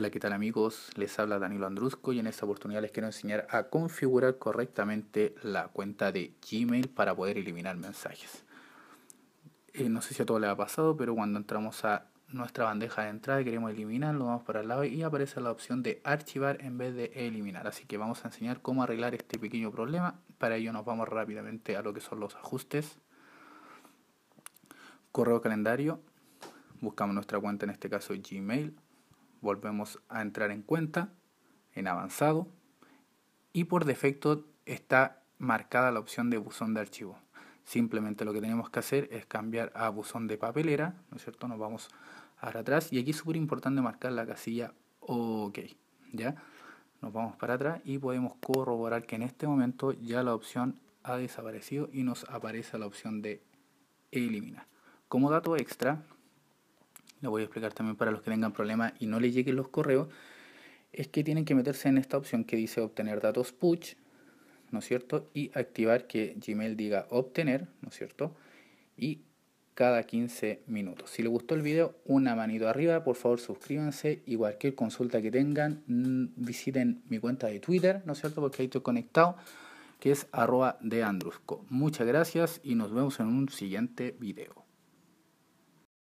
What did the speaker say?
Hola, ¿qué tal amigos? Les habla Danilo Andrusco y en esta oportunidad les quiero enseñar a configurar correctamente la cuenta de Gmail para poder eliminar mensajes. Eh, no sé si a todos les ha pasado, pero cuando entramos a nuestra bandeja de entrada y queremos eliminar, lo vamos para el lado y aparece la opción de archivar en vez de eliminar. Así que vamos a enseñar cómo arreglar este pequeño problema. Para ello nos vamos rápidamente a lo que son los ajustes. Correo calendario. Buscamos nuestra cuenta, en este caso Gmail volvemos a entrar en cuenta, en avanzado, y por defecto está marcada la opción de buzón de archivo. Simplemente lo que tenemos que hacer es cambiar a buzón de papelera, ¿no es cierto? Nos vamos para atrás y aquí es súper importante marcar la casilla OK, ¿ya? Nos vamos para atrás y podemos corroborar que en este momento ya la opción ha desaparecido y nos aparece la opción de eliminar. Como dato extra, lo voy a explicar también para los que tengan problemas y no les lleguen los correos, es que tienen que meterse en esta opción que dice obtener datos push, ¿no es cierto? Y activar que Gmail diga obtener, ¿no es cierto? Y cada 15 minutos. Si les gustó el video, una manito arriba, por favor suscríbanse y cualquier consulta que tengan, visiten mi cuenta de Twitter, ¿no es cierto? Porque ahí estoy conectado, que es arroba de Andrusco. Muchas gracias y nos vemos en un siguiente video.